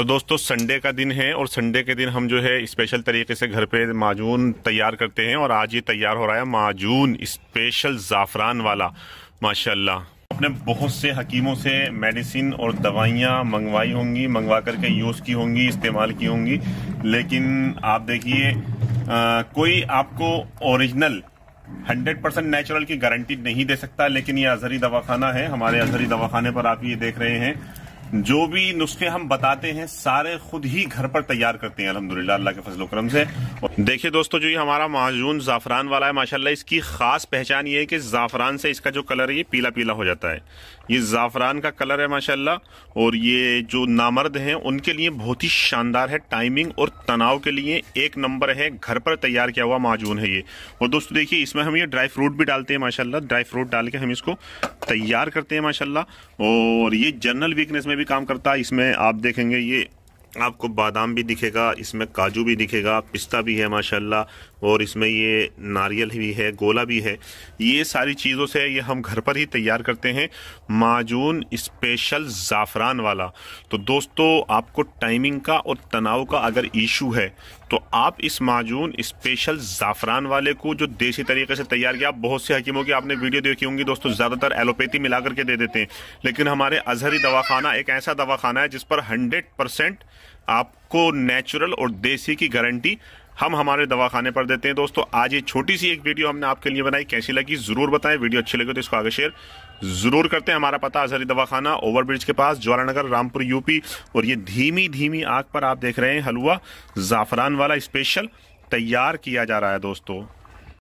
तो दोस्तों संडे का दिन है और संडे के दिन हम जो है स्पेशल तरीके से घर पे माजून तैयार करते हैं और आज ये तैयार हो रहा है माजून स्पेशल ज़ाफ़रान वाला माशाल्लाह आपने बहुत से हकीमों से मेडिसिन और दवाइयाँ मंगवाई होंगी मंगवा करके यूज़ की होंगी इस्तेमाल की होंगी लेकिन आप देखिए कोई आपको ओरिजिनल हंड्रेड परसेंट नेचुरल की गारंटी नहीं दे सकता लेकिन ये अजहरी दवाखाना है हमारे अजहरी दवाखाने पर आप ये देख रहे हैं जो भी नुस्खे हम बताते हैं सारे खुद ही घर पर तैयार करते हैं अलहमदिल्ला अल्लाह के फजल करम से देखिए दोस्तों जो ये हमारा माजून ज़ाफ़रान वाला है माशाल्लाह इसकी ख़ास पहचान ये है कि ज़ाफ़रान से इसका जो कलर है ये पीला पीला हो जाता है ये ज़ाफ़रान का कलर है माशाला और ये जो नामर्द हैं उनके लिए बहुत ही शानदार है टाइमिंग और तनाव के लिए एक नंबर है घर पर तैयार किया हुआ माजून है ये और दोस्तों देखिए इसमें हम ये ड्राई फ्रूट भी डालते हैं माशाला ड्राई फ्रूट डाल के हम इसको तैयार करते हैं माशाला और ये जनरल वीकनेस में भी काम करता है इसमें आप देखेंगे ये आपको बादाम भी दिखेगा इसमें काजू भी दिखेगा पिस्ता भी है माशाल्लाह और इसमें ये नारियल भी है गोला भी है ये सारी चीज़ों से ये हम घर पर ही तैयार करते हैं माजून स्पेशल ज़ाफ़रान वाला तो दोस्तों आपको टाइमिंग का और तनाव का अगर इशू है तो आप इस माजून स्पेशल ज़ाफ़रान वाले को जो देसी तरीके से तैयार किया बहुत से हकीमों की आपने वीडियो देखी होंगी दोस्तों ज़्यादातर एलोपैथी मिला करके दे देते हैं लेकिन हमारे अजहरी दवाखाना एक ऐसा दवाखाना है जिस पर हंड्रेड परसेंट आपको नेचुरल और देसी की गारंटी हम हमारे दवाखाने पर देते हैं दोस्तों आज ये छोटी सी एक वीडियो हमने आपके लिए बनाई कैसी लगी जरूर बताएं वीडियो अच्छी लगी तो इसको आगे शेयर जरूर करते हैं हमारा पता अजहरी दवाखाना ओवरब्रिज के पास ज्वालानगर रामपुर यूपी और ये धीमी धीमी आग पर आप देख रहे हैं हलवा जाफरान वाला स्पेशल तैयार किया जा रहा है दोस्तों